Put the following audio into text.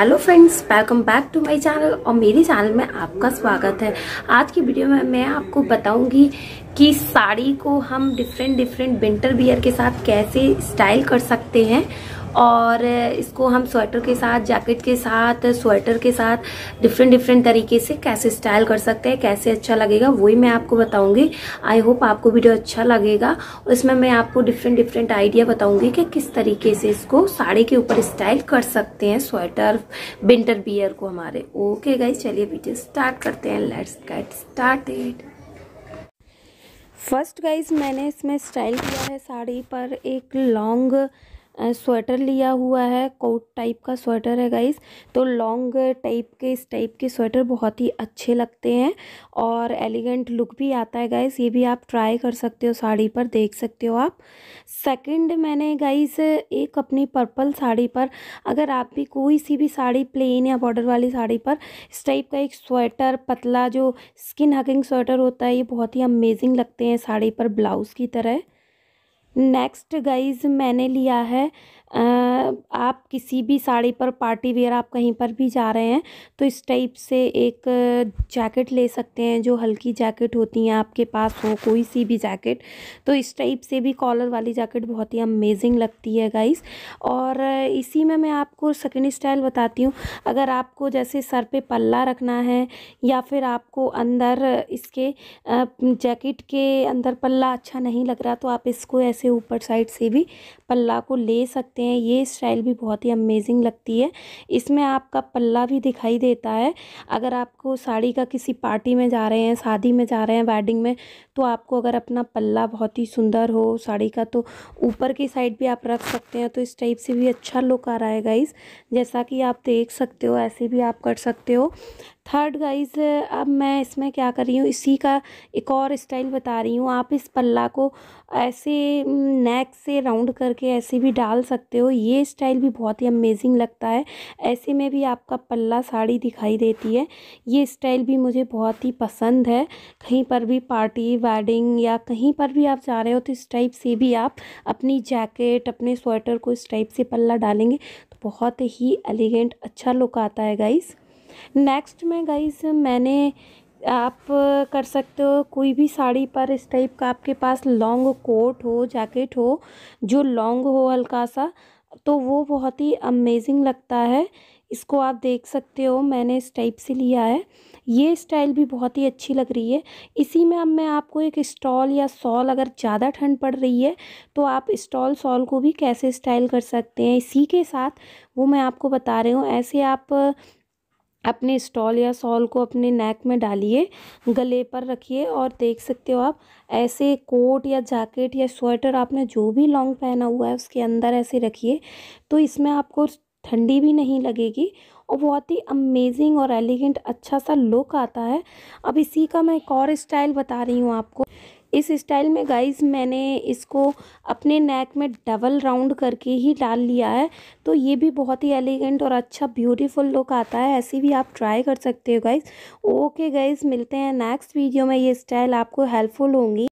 hello friends welcome back to my channel और मेरे channel में आपका स्वागत है आज की वीडियो में मैं आपको बताऊंगी कि साड़ी को हम डिफरेंट डिफरेंट विंटर वियर के साथ कैसे स्टाइल कर सकते हैं और इसको हम स्वेटर के साथ जैकेट के साथ स्वेटर के साथ डिफरेंट डिफरेंट तरीके से कैसे स्टाइल कर सकते हैं कैसे अच्छा लगेगा वही मैं आपको बताऊंगी आई होप आपको वीडियो अच्छा लगेगा और इसमें मैं आपको डिफरेंट डिफरेंट आइडिया बताऊंगी कि किस तरीके से इसको साड़ी के ऊपर स्टाइल कर सकते हैं स्वेटर विंटर बियर को हमारे ओके गाइज चलिए वीडियो स्टार्ट करते हैं let's get started first guys मैंने इसमें स्टाइल किया है साड़ी पर एक लॉन्ग स्वेटर लिया हुआ है कोट टाइप का स्वेटर है गाइस तो लॉन्ग टाइप के इस टाइप के स्वेटर बहुत ही अच्छे लगते हैं और एलिगेंट लुक भी आता है गाइस ये भी आप ट्राई कर सकते हो साड़ी पर देख सकते हो आप सेकंड मैंने गाइस एक अपनी पर्पल साड़ी पर अगर आप भी कोई सी भी साड़ी प्लेन या बॉर्डर वाली साड़ी पर इस टाइप का एक स्वेटर पतला जो स्किन हकिंग स्वेटर होता है ये बहुत ही अमेजिंग लगते हैं साड़ी पर ब्लाउज़ की तरह नेक्स्ट गाइज मैंने लिया है आप किसी भी साड़ी पर पार्टी वेयर आप कहीं पर भी जा रहे हैं तो इस टाइप से एक जैकेट ले सकते हैं जो हल्की जैकेट होती हैं आपके पास हो कोई सी भी जैकेट तो इस टाइप से भी कॉलर वाली जैकेट बहुत ही अमेजिंग लगती है गाइस और इसी में मैं आपको सेकेंड स्टाइल बताती हूँ अगर आपको जैसे सर पे पल्ला रखना है या फिर आपको अंदर इसके जैकेट के अंदर पल्ला अच्छा नहीं लग रहा तो आप इसको ऐसे ऊपर साइड से भी पल्ला को ले सकते सकते हैं ये स्टाइल भी बहुत ही अमेजिंग लगती है इसमें आपका पल्ला भी दिखाई देता है अगर आपको साड़ी का किसी पार्टी में जा रहे हैं शादी में जा रहे हैं वेडिंग में तो आपको अगर अपना पल्ला बहुत ही सुंदर हो साड़ी का तो ऊपर की साइड भी आप रख सकते हैं तो इस टाइप से भी अच्छा लुक आ रहा है गाइज जैसा कि आप देख सकते हो ऐसे भी आप कर सकते हो थर्ड गाइस अब मैं इसमें क्या कर रही हूँ इसी का एक और स्टाइल बता रही हूँ आप इस पल्ला को ऐसे नेक से राउंड करके ऐसे भी डाल सकते हो ये स्टाइल भी बहुत ही अमेजिंग लगता है ऐसे में भी आपका पल्ला साड़ी दिखाई देती है ये स्टाइल भी मुझे बहुत ही पसंद है कहीं पर भी पार्टी वेडिंग या कहीं पर भी आप जा रहे हो तो इस टाइप से भी आप अपनी जैकेट अपने स्वेटर को इस टाइप से पल्ला डालेंगे तो बहुत ही एलिगेंट अच्छा लुक आता है गाइस नेक्स्ट में गाइस मैंने आप कर सकते हो कोई भी साड़ी पर इस टाइप का आपके पास लॉन्ग कोट हो जैकेट हो जो लॉन्ग हो हल्का सा तो वो बहुत ही अमेजिंग लगता है इसको आप देख सकते हो मैंने इस टाइप से लिया है ये स्टाइल भी बहुत ही अच्छी लग रही है इसी में अब मैं आपको एक स्टॉल या सॉल अगर ज़्यादा ठंड पड़ रही है तो आप स्टॉल सॉल को भी कैसे स्टाइल कर सकते हैं इसी के साथ वो मैं आपको बता रही हूँ ऐसे आप अपने स्टॉल या सॉल को अपने नेक में डालिए गले पर रखिए और देख सकते हो आप ऐसे कोट या जैकेट या स्वेटर आपने जो भी लॉन्ग पहना हुआ है उसके अंदर ऐसे रखिए तो इसमें आपको ठंडी भी नहीं लगेगी और बहुत ही अमेजिंग और एलिगेंट अच्छा सा लुक आता है अब इसी का मैं एक और स्टाइल बता रही हूँ आपको इस स्टाइल में गाइस मैंने इसको अपने नेक में डबल राउंड करके ही डाल लिया है तो ये भी बहुत ही एलिगेंट और अच्छा ब्यूटीफुल लुक आता है ऐसे भी आप ट्राई कर सकते हो गाइस ओके गाइस मिलते हैं नेक्स्ट वीडियो में ये स्टाइल आपको हेल्पफुल होंगी